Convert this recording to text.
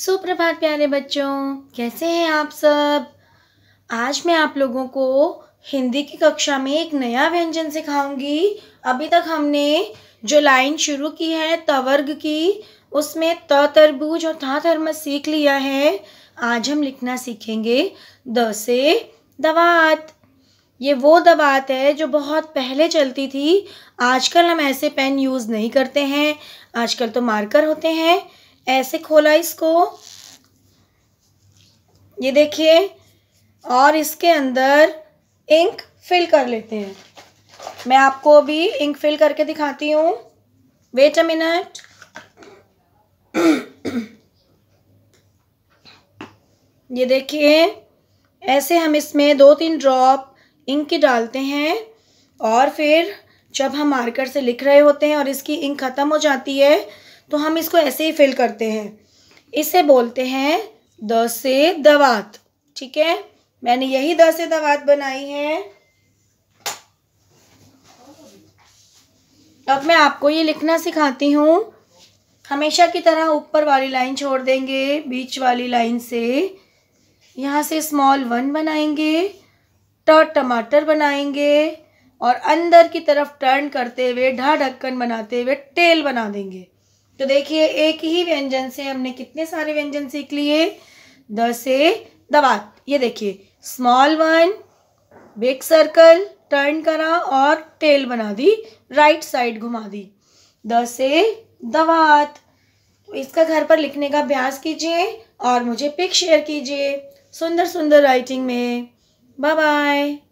सुप्रभात प्यारे बच्चों कैसे हैं आप सब आज मैं आप लोगों को हिंदी की कक्षा में एक नया व्यंजन सिखाऊंगी अभी तक हमने जो लाइन शुरू की है तवर्ग की उसमें त तरबूज और था थर्मस सीख लिया है आज हम लिखना सीखेंगे द से दवात ये वो दवात है जो बहुत पहले चलती थी आजकल हम ऐसे पेन यूज़ नहीं करते हैं आजकल तो मार्कर होते हैं ऐसे खोला इसको ये देखिए और इसके अंदर इंक फिल कर लेते हैं मैं आपको अभी इंक फिल करके दिखाती हूँ वेट अ मिनट ये देखिए ऐसे हम इसमें दो तीन ड्रॉप इंक की डालते हैं और फिर जब हम मार्कर से लिख रहे होते हैं और इसकी इंक ख़त्म हो जाती है तो हम इसको ऐसे ही फिल करते हैं इसे बोलते हैं द से दवात ठीक है मैंने यही द से दवात बनाई है अब मैं आपको ये लिखना सिखाती हूँ हमेशा की तरह ऊपर वाली लाइन छोड़ देंगे बीच वाली लाइन से यहाँ से स्मॉल वन बनाएंगे ट टमाटर बनाएंगे और अंदर की तरफ टर्न करते हुए ढा ढक्कन बनाते हुए टेल बना देंगे तो देखिए एक ही व्यंजन से हमने कितने सारे व्यंजन सीख लिए द से दवा ये देखिए small one big circle turn करा और टेल बना दी राइट साइड घुमा दी द से दवात इसका घर पर लिखने का अभ्यास कीजिए और मुझे पिक शेयर कीजिए सुंदर सुंदर राइटिंग में बाय बाय